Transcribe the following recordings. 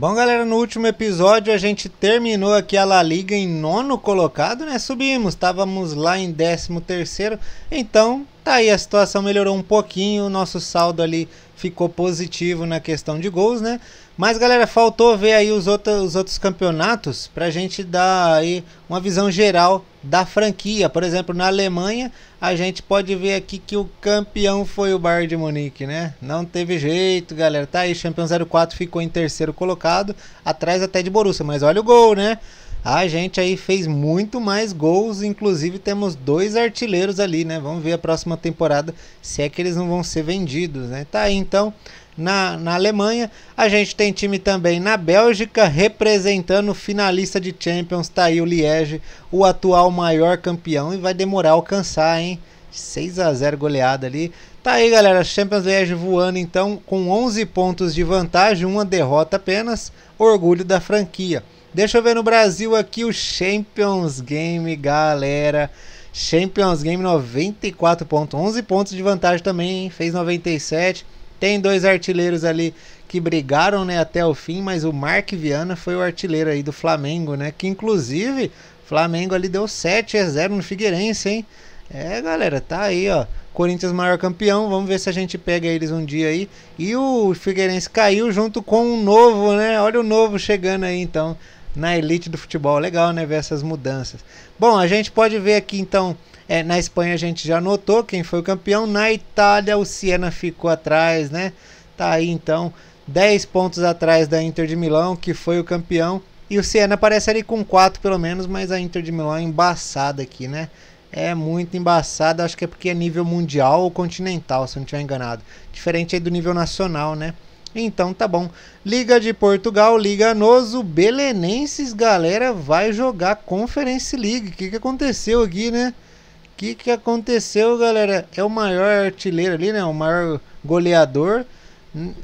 Bom, galera, no último episódio a gente terminou aqui a La Liga em nono colocado, né? Subimos, estávamos lá em décimo terceiro, então tá aí, a situação melhorou um pouquinho, o nosso saldo ali ficou positivo na questão de gols, né? Mas, galera, faltou ver aí os, os outros campeonatos para a gente dar aí uma visão geral da franquia. Por exemplo, na Alemanha, a gente pode ver aqui que o campeão foi o Bayern de Munique, né? Não teve jeito, galera. Tá aí, Champion 04 ficou em terceiro colocado, atrás até de Borussia. Mas olha o gol, né? A gente aí fez muito mais gols, inclusive temos dois artilheiros ali, né? Vamos ver a próxima temporada se é que eles não vão ser vendidos, né? Tá aí então na, na Alemanha. A gente tem time também na Bélgica, representando o finalista de Champions, tá aí o Liege, o atual maior campeão, e vai demorar a alcançar, hein? 6 a 0 goleada ali. Tá aí, galera. Champions League voando então com 11 pontos de vantagem, uma derrota apenas. Orgulho da franquia. Deixa eu ver no Brasil aqui o Champions Game, galera. Champions Game 94 pontos, 11 pontos de vantagem também, hein? fez 97. Tem dois artilheiros ali que brigaram, né, até o fim, mas o Mark Viana foi o artilheiro aí do Flamengo, né, que inclusive Flamengo ali deu 7 a 0 no Figueirense, hein? É, galera, tá aí, ó. Corinthians maior campeão, vamos ver se a gente pega eles um dia aí. E o Figueirense caiu junto com o um novo, né? Olha o novo chegando aí, então na elite do futebol. Legal, né? Ver essas mudanças. Bom, a gente pode ver aqui então. É, na Espanha a gente já notou quem foi o campeão. Na Itália o Siena ficou atrás, né? Tá aí então 10 pontos atrás da Inter de Milão, que foi o campeão. E o Siena parece ali com 4 pelo menos, mas a Inter de Milão é embaçada aqui, né? É muito embaçada, acho que é porque é nível mundial ou continental, se eu não estiver enganado. Diferente aí do nível nacional, né? Então tá bom. Liga de Portugal, Liga Noso, Belenenses, galera, vai jogar Conference League. O que, que aconteceu aqui, né? O que, que aconteceu, galera? É o maior artilheiro ali, né? O maior goleador.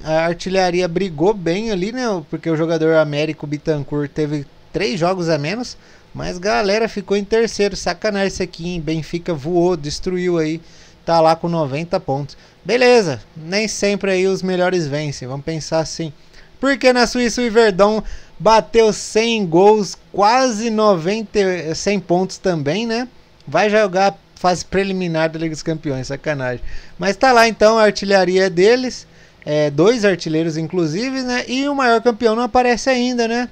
A artilharia brigou bem ali, né? Porque o jogador Américo Bitancourt teve três jogos a menos. Mas, galera, ficou em terceiro. Sacanagem isso aqui, hein? Benfica voou, destruiu aí tá lá com 90 pontos. Beleza, nem sempre aí os melhores vencem, vamos pensar assim. Porque na Suíça o Iverdon bateu 100 gols, quase 90, 100 pontos também, né? Vai jogar fase preliminar da Liga dos Campeões, sacanagem. Mas tá lá então a artilharia é deles, é, dois artilheiros inclusive, né? E o maior campeão não aparece ainda, né?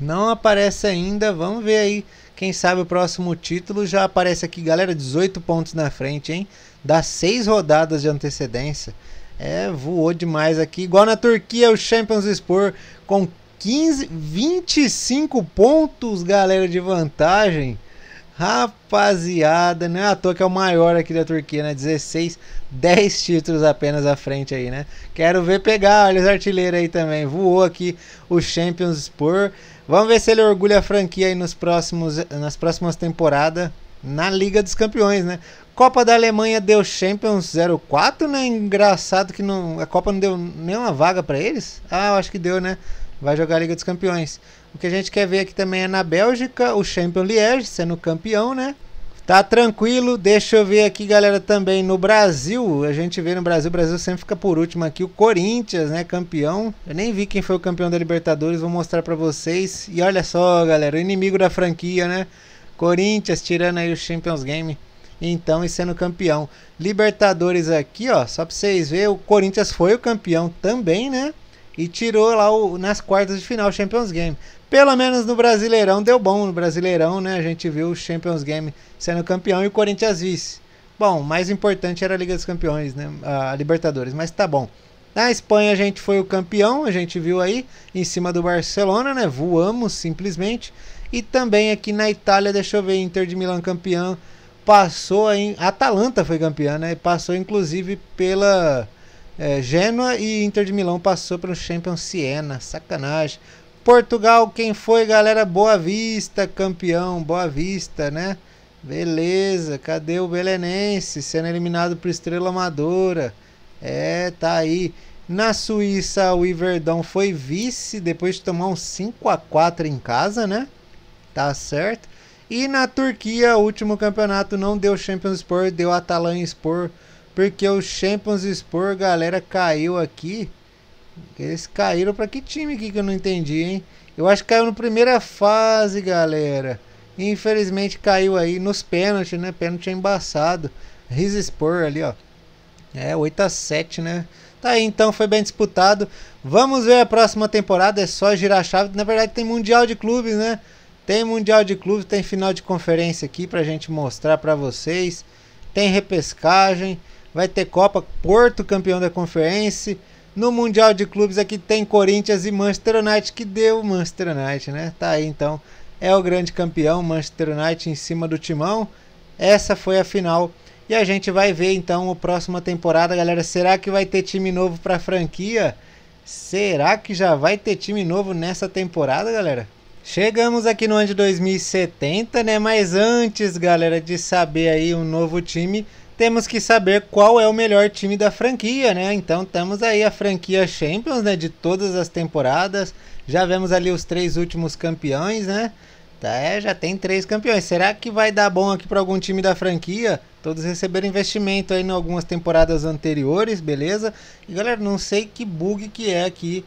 Não aparece ainda, vamos ver aí quem sabe o próximo título já aparece aqui, galera, 18 pontos na frente, hein? Dá seis rodadas de antecedência. É, voou demais aqui. Igual na Turquia, o Champions Sport com 15, 25 pontos, galera, de vantagem. Rapaziada, não é à toa que é o maior aqui da Turquia, né? 16, 10 títulos apenas à frente aí, né? Quero ver pegar, olha os artilheiros aí também. Voou aqui o Champions Spur. Vamos ver se ele orgulha a franquia aí nos próximos, nas próximas temporadas na Liga dos Campeões, né? Copa da Alemanha deu Champions 04, né? Engraçado que não, a Copa não deu nenhuma vaga para eles. Ah, eu acho que deu, né? vai jogar a Liga dos Campeões. O que a gente quer ver aqui também é na Bélgica, o Champion Liège sendo campeão, né? Tá tranquilo, deixa eu ver aqui, galera, também no Brasil. A gente vê no Brasil, o Brasil sempre fica por último aqui. O Corinthians, né, campeão. Eu nem vi quem foi o campeão da Libertadores, vou mostrar para vocês. E olha só, galera, o inimigo da franquia, né? Corinthians tirando aí o Champions Game. Então, e sendo campeão. Libertadores aqui, ó, só pra vocês verem, o Corinthians foi o campeão também, né? e tirou lá o, nas quartas de final Champions Game. Pelo menos no Brasileirão deu bom no Brasileirão, né? A gente viu o Champions Game sendo campeão e o Corinthians vice. Bom, mais importante era a Liga dos Campeões, né? A Libertadores, mas tá bom. Na Espanha a gente foi o campeão, a gente viu aí, em cima do Barcelona, né? Voamos simplesmente. E também aqui na Itália, deixa eu ver, Inter de Milão campeão, passou em Atalanta foi campeã, né? Passou inclusive pela é, e Inter de Milão passou para o Champions Siena. Sacanagem. Portugal, quem foi, galera? Boa Vista, campeão. Boa Vista, né? Beleza. Cadê o Belenense sendo eliminado por Estrela Amadora? É, tá aí. Na Suíça, o Iverdão foi vice depois de tomar um 5 a 4 em casa, né? Tá certo. E na Turquia, o último campeonato não deu Champions Sport, deu Atalanta Sport porque o Champions Sport, galera, caiu aqui. Eles caíram para que time aqui que eu não entendi, hein? Eu acho que caiu na primeira fase, galera. Infelizmente caiu aí nos pênaltis, né? Pênalti é embaçado. Rizespor ali, ó. É, 8 a 7 né? Tá aí, então, foi bem disputado. Vamos ver a próxima temporada, é só girar a chave. Na verdade, tem Mundial de Clubes, né? Tem Mundial de Clubes, tem final de conferência aqui pra gente mostrar pra vocês. Tem repescagem vai ter Copa, Porto campeão da Conferência. No Mundial de Clubes aqui tem Corinthians e Manchester United, que deu Manchester United, né? Tá aí então, é o grande campeão, Manchester United em cima do timão. Essa foi a final e a gente vai ver então a próxima temporada, galera. Será que vai ter time novo para a franquia? Será que já vai ter time novo nessa temporada, galera? Chegamos aqui no ano de 2070, né? Mas antes, galera, de saber aí um novo time, temos que saber qual é o melhor time da franquia, né? Então temos aí a franquia Champions, né? De todas as temporadas. Já vemos ali os três últimos campeões, né? Tá, é, já tem três campeões. Será que vai dar bom aqui para algum time da franquia? Todos receberam investimento aí em algumas temporadas anteriores, beleza? E galera, não sei que bug que é aqui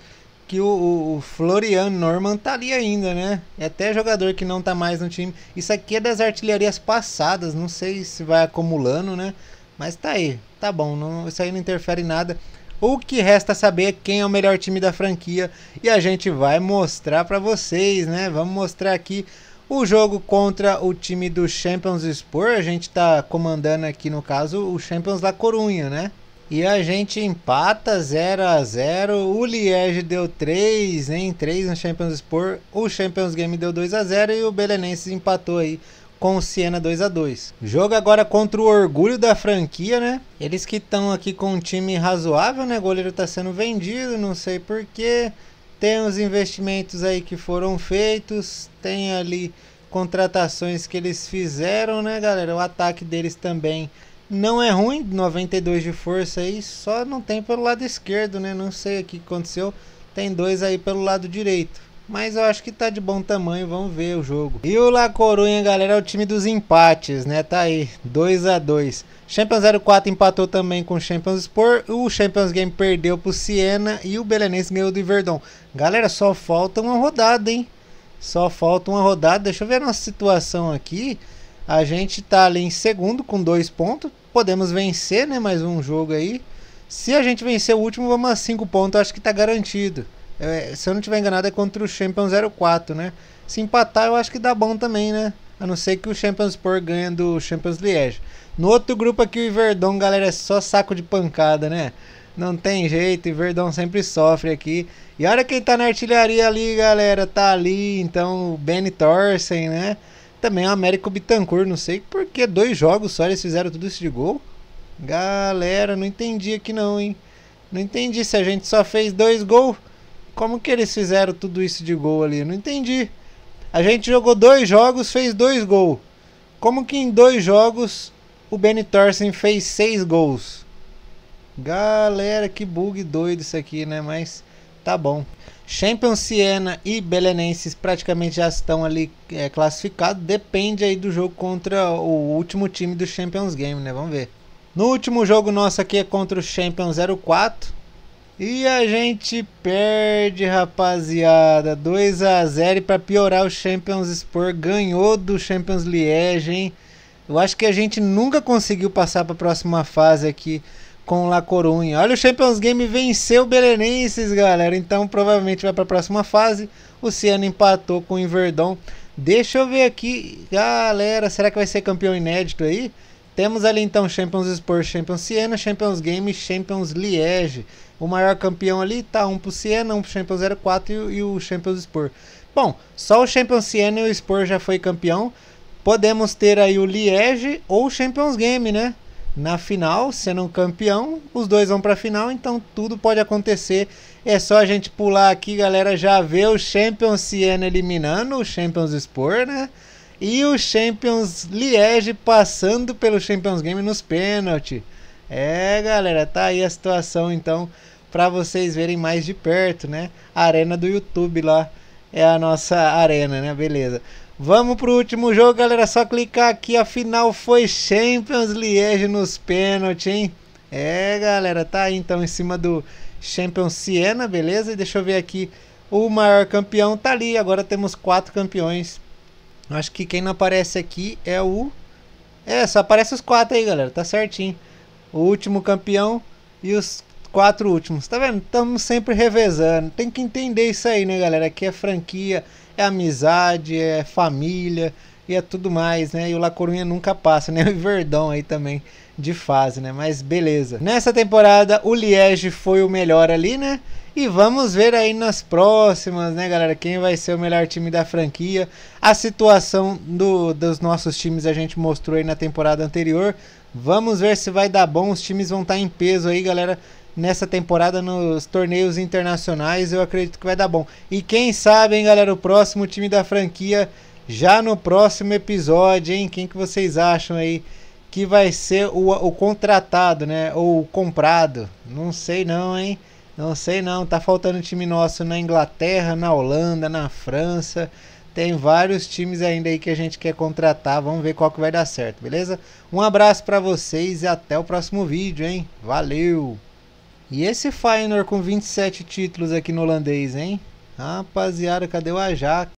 que o, o, Florian Norman tá ali ainda, né? É até jogador que não tá mais no time. Isso aqui é das artilharias passadas, não sei se vai acumulando, né? Mas tá aí, tá bom, não, isso aí não interfere em nada. O que resta saber é quem é o melhor time da franquia e a gente vai mostrar para vocês, né? Vamos mostrar aqui o jogo contra o time do Champions Sport. A gente tá comandando aqui no caso o Champions La Corunha, né? E a gente empata 0 a 0 O Liege deu 3 em 3 no Champions Sport. O Champions Game deu 2 a 0 e o Belenenses empatou aí com o Siena 2 a 2 Jogo agora contra o orgulho da franquia, né? Eles que estão aqui com um time razoável, né? O goleiro tá sendo vendido, não sei porquê. Tem os investimentos aí que foram feitos, tem ali contratações que eles fizeram, né, galera? O ataque deles também não é ruim, 92 de força aí, só não tem pelo lado esquerdo, né? Não sei o que aconteceu. Tem dois aí pelo lado direito. Mas eu acho que tá de bom tamanho, vamos ver o jogo. E o La Coruña, galera, é o time dos empates, né? Tá aí, 2 a 2 Champions 04 empatou também com o Champions Sport. O Champions Game perdeu pro Siena e o Belenense ganhou do Verdão Galera, só falta uma rodada, hein? Só falta uma rodada. Deixa eu ver a nossa situação aqui. A gente tá ali em segundo com dois pontos. Podemos vencer, né? Mais um jogo aí. Se a gente vencer o último, vamos a cinco pontos. Acho que tá garantido. É, se eu não tiver enganado, é contra o Champions 04, né? Se empatar, eu acho que dá bom também, né? A não ser que o Champions por ganha do Champions Liege. No outro grupo aqui, o Iverdon, galera, é só saco de pancada, né? Não tem jeito, e Verdão sempre sofre aqui. E olha quem tá na artilharia ali, galera. Tá ali, então o Benny Thorsen, né? Também é o Américo Bitancourt, não sei porque dois jogos só eles fizeram tudo isso de gol. Galera, não entendi aqui não, hein? Não entendi se a gente só fez dois gols. Como que eles fizeram tudo isso de gol ali? Não entendi. A gente jogou dois jogos, fez dois gols. Como que em dois jogos o Benny Thorsen fez seis gols? Galera, que bug doido isso aqui, né? Mas Tá bom. Champions Siena e Belenenses praticamente já estão ali é, classificados. Depende aí do jogo contra o último time do Champions Game, né? Vamos ver. No último jogo nosso aqui é contra o Champions 04. E a gente perde, rapaziada. 2 a 0 e para piorar o Champions Sport ganhou do Champions Liège, hein? Eu acho que a gente nunca conseguiu passar para a próxima fase aqui com La Corunha. Olha, o Champions Game venceu o Belenenses, galera. Então provavelmente vai para a próxima fase. O Siena empatou com o Inverdão. Deixa eu ver aqui, galera. Será que vai ser campeão inédito aí? Temos ali então Champions Sport, Champions Siena, Champions Game, Champions Liege. O maior campeão ali tá um pro Siena, um pro Champions 04 e, e o Champions Sport. Bom, só o Champions Siena e o Sport já foi campeão. Podemos ter aí o Liege ou o Champions Game, né? na final, sendo um campeão. Os dois vão para a final, então tudo pode acontecer. É só a gente pular aqui, galera, já vê o Champions Siena eliminando o Champions Sport, né? E o Champions Liege passando pelo Champions Game nos pênaltis. É, galera, tá aí a situação então para vocês verem mais de perto, né? arena do YouTube lá é a nossa arena, né? Beleza. Vamos pro último jogo, galera. Só clicar aqui. A final foi Champions Liège nos pênaltis, hein? É, galera, tá aí então em cima do Champions Siena, beleza? E deixa eu ver aqui. O maior campeão tá ali. Agora temos quatro campeões. Acho que quem não aparece aqui é o. É, só aparece os quatro aí, galera. Tá certinho. O último campeão e os quatro últimos. Tá vendo? Estamos sempre revezando. Tem que entender isso aí, né, galera? Aqui é franquia, é amizade, é família e é tudo mais, né? E o La Coruña nunca passa, né? O Verdão aí também de fase, né? Mas beleza. Nessa temporada, o Liege foi o melhor ali, né? E vamos ver aí nas próximas, né, galera? Quem vai ser o melhor time da franquia. A situação do, dos nossos times a gente mostrou aí na temporada anterior. Vamos ver se vai dar bom. Os times vão estar tá em peso aí, galera nessa temporada nos torneios internacionais. Eu acredito que vai dar bom. E quem sabe, hein, galera, o próximo time da franquia já no próximo episódio, hein? Quem que vocês acham aí que vai ser o, o contratado, né? Ou comprado? Não sei não, hein? Não sei não. Tá faltando time nosso na Inglaterra, na Holanda, na França. Tem vários times ainda aí que a gente quer contratar. Vamos ver qual que vai dar certo, beleza? Um abraço para vocês e até o próximo vídeo, hein? Valeu! E esse Feyenoord com 27 títulos aqui no holandês, hein? Rapaziada, cadê o Ajax?